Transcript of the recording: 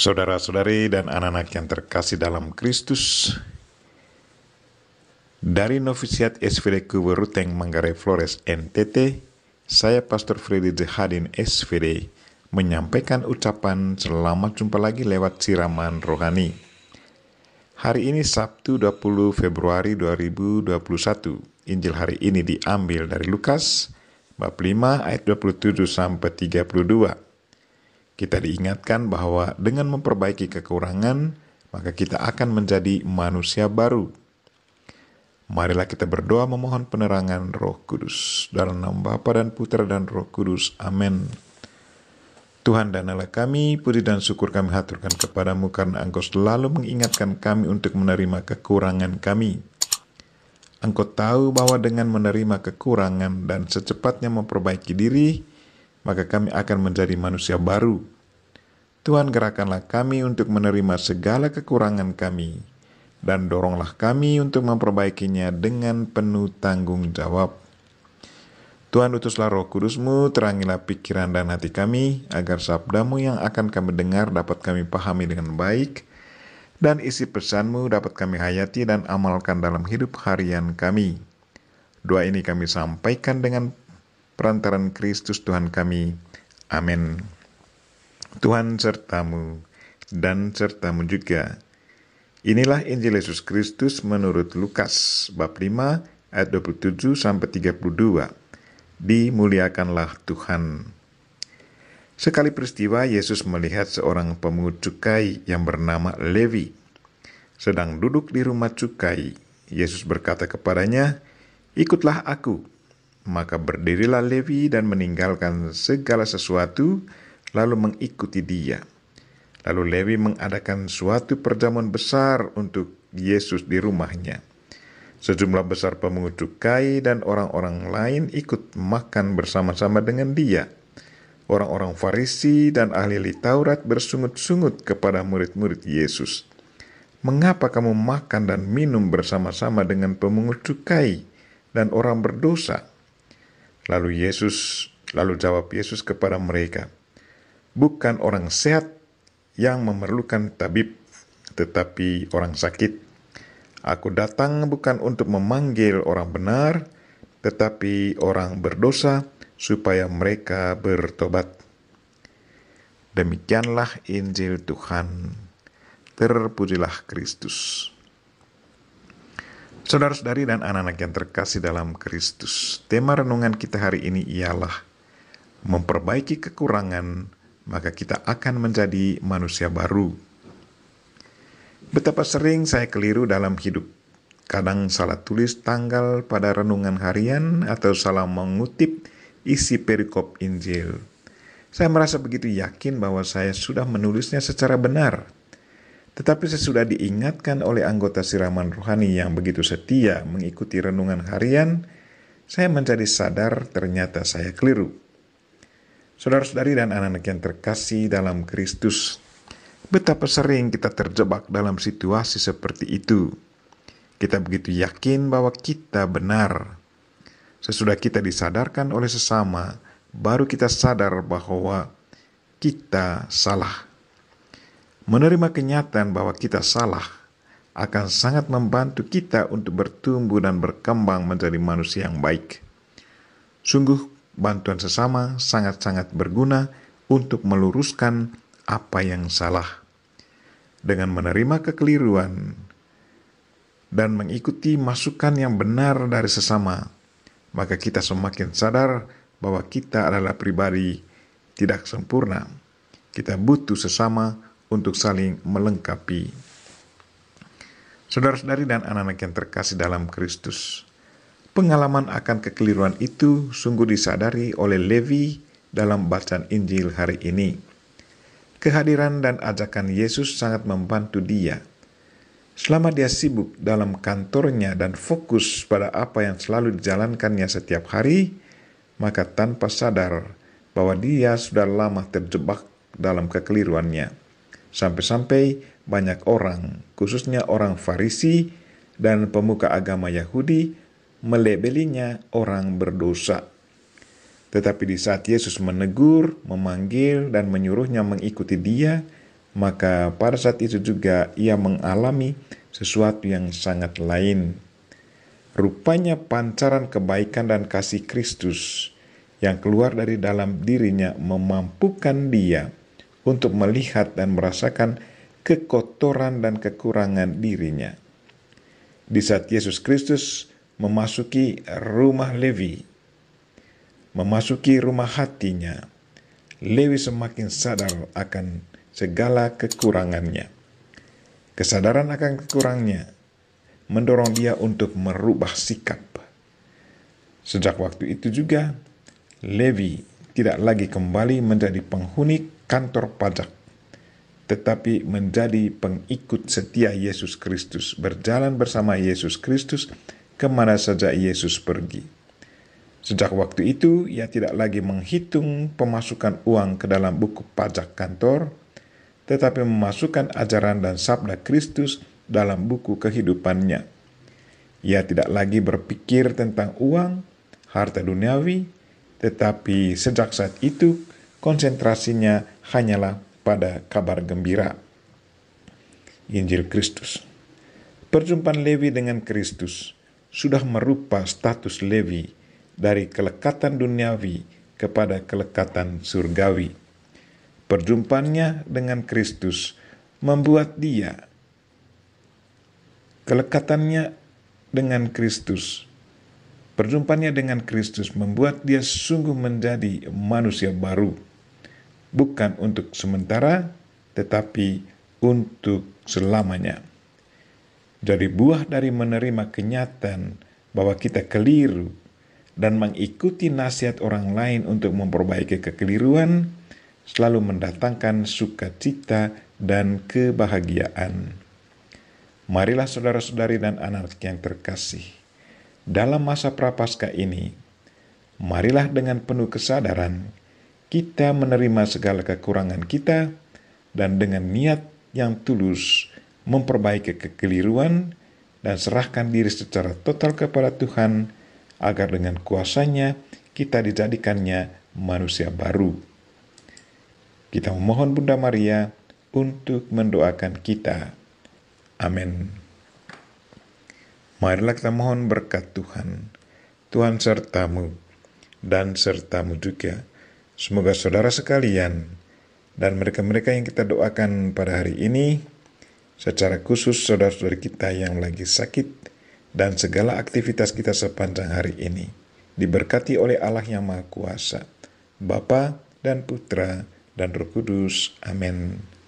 Saudara-saudari dan anak-anak yang terkasih dalam Kristus, dari Novisiat SVD Kuberuteng Manggarai Flores NTT, saya Pastor Freddy Zahadin SVD menyampaikan ucapan selamat jumpa lagi lewat siraman rohani. Hari ini Sabtu 20 Februari 2021. Injil hari ini diambil dari Lukas bab 5 ayat 27 sampai 32. Kita diingatkan bahwa dengan memperbaiki kekurangan, maka kita akan menjadi manusia baru. Marilah kita berdoa memohon penerangan Roh Kudus. Dalam nama Bapa dan Putra dan Roh Kudus. Amin. Tuhan dan Allah kami, puji dan syukur kami haturkan kepadamu karena Engkau selalu mengingatkan kami untuk menerima kekurangan kami. Engkau tahu bahwa dengan menerima kekurangan dan secepatnya memperbaiki diri, maka kami akan menjadi manusia baru. Tuhan gerakanlah kami untuk menerima segala kekurangan kami, dan doronglah kami untuk memperbaikinya dengan penuh tanggung jawab. Tuhan utuslah roh kudusmu, terangilah pikiran dan hati kami, agar sabdamu yang akan kami dengar dapat kami pahami dengan baik, dan isi pesanmu dapat kami hayati dan amalkan dalam hidup harian kami. Doa ini kami sampaikan dengan perantaran Kristus Tuhan kami. Amin. Tuhan sertamu dan sertamu juga. Inilah Injil Yesus Kristus menurut Lukas bab 5 ayat 27 sampai 32. Dimuliakanlah Tuhan. Sekali peristiwa Yesus melihat seorang pemungut cukai yang bernama Levi sedang duduk di rumah cukai. Yesus berkata kepadanya, "Ikutlah aku." Maka berdirilah Levi dan meninggalkan segala sesuatu, lalu mengikuti dia. Lalu Levi mengadakan suatu perjamuan besar untuk Yesus di rumahnya. Sejumlah besar pemungut cukai dan orang-orang lain ikut makan bersama-sama dengan dia. Orang-orang Farisi dan ahli Taurat bersungut-sungut kepada murid-murid Yesus. Mengapa kamu makan dan minum bersama-sama dengan pemungut cukai dan orang berdosa? Lalu Yesus lalu jawab Yesus kepada mereka, "Bukan orang sehat yang memerlukan tabib, tetapi orang sakit. Aku datang bukan untuk memanggil orang benar, tetapi orang berdosa supaya mereka bertobat." Demikianlah Injil Tuhan. Terpujilah Kristus. Saudara-saudari dan anak-anak yang terkasih dalam Kristus, tema renungan kita hari ini ialah memperbaiki kekurangan, maka kita akan menjadi manusia baru. Betapa sering saya keliru dalam hidup. Kadang salah tulis tanggal pada renungan harian atau salah mengutip isi perikop Injil. Saya merasa begitu yakin bahwa saya sudah menulisnya secara benar, tetapi sesudah diingatkan oleh anggota siraman rohani yang begitu setia mengikuti renungan harian, saya menjadi sadar ternyata saya keliru. Saudara-saudari dan anak-anak yang terkasih dalam Kristus, betapa sering kita terjebak dalam situasi seperti itu. Kita begitu yakin bahwa kita benar. Sesudah kita disadarkan oleh sesama, baru kita sadar bahwa kita salah. Menerima kenyataan bahwa kita salah akan sangat membantu kita untuk bertumbuh dan berkembang menjadi manusia yang baik. Sungguh, bantuan sesama sangat-sangat berguna untuk meluruskan apa yang salah. Dengan menerima kekeliruan dan mengikuti masukan yang benar dari sesama, maka kita semakin sadar bahwa kita adalah pribadi tidak sempurna. Kita butuh sesama untuk saling melengkapi. Saudara-saudari dan anak-anak yang terkasih dalam Kristus, pengalaman akan kekeliruan itu sungguh disadari oleh Levi dalam bacaan Injil hari ini. Kehadiran dan ajakan Yesus sangat membantu dia. Selama dia sibuk dalam kantornya dan fokus pada apa yang selalu dijalankannya setiap hari, maka tanpa sadar bahwa dia sudah lama terjebak dalam kekeliruannya. Sampai-sampai banyak orang, khususnya orang Farisi dan pemuka agama Yahudi, melebelinya orang berdosa. Tetapi di saat Yesus menegur, memanggil, dan menyuruhnya mengikuti Dia, maka pada saat itu juga ia mengalami sesuatu yang sangat lain. Rupanya pancaran kebaikan dan kasih Kristus yang keluar dari dalam dirinya memampukan dia untuk melihat dan merasakan kekotoran dan kekurangan dirinya. Di saat Yesus Kristus memasuki rumah Levi, memasuki rumah hatinya, Levi semakin sadar akan segala kekurangannya. Kesadaran akan kekurangannya mendorong dia untuk merubah sikap. Sejak waktu itu juga, Levi tidak lagi kembali menjadi penghuni kantor pajak, tetapi menjadi pengikut setia Yesus Kristus, berjalan bersama Yesus Kristus kemana saja Yesus pergi. Sejak waktu itu, ia tidak lagi menghitung pemasukan uang ke dalam buku pajak kantor, tetapi memasukkan ajaran dan sabda Kristus dalam buku kehidupannya. Ia tidak lagi berpikir tentang uang, harta duniawi, tetapi sejak saat itu konsentrasinya hanyalah pada kabar gembira. Injil Kristus Perjumpaan Levi dengan Kristus sudah merupa status Levi dari kelekatan duniawi kepada kelekatan surgawi. Perjumpaannya dengan Kristus membuat dia kelekatannya dengan Kristus. Perjumpaannya dengan Kristus membuat dia sungguh menjadi manusia baru bukan untuk sementara, tetapi untuk selamanya. Dari buah dari menerima kenyataan bahwa kita keliru dan mengikuti nasihat orang lain untuk memperbaiki kekeliruan, selalu mendatangkan sukacita dan kebahagiaan. Marilah saudara-saudari dan anak yang terkasih, dalam masa prapaskah ini, marilah dengan penuh kesadaran kita menerima segala kekurangan kita dan dengan niat yang tulus memperbaiki kekeliruan dan serahkan diri secara total kepada Tuhan agar dengan kuasanya kita dijadikannya manusia baru. Kita memohon Bunda Maria untuk mendoakan kita. Amin. Marilah kita mohon berkat Tuhan. Tuhan sertamu dan sertamu juga Semoga saudara sekalian dan mereka-mereka yang kita doakan pada hari ini, secara khusus saudara saudara kita yang lagi sakit dan segala aktivitas kita sepanjang hari ini, diberkati oleh Allah yang Maha Kuasa, Bapa dan Putra dan Roh Kudus. Amin.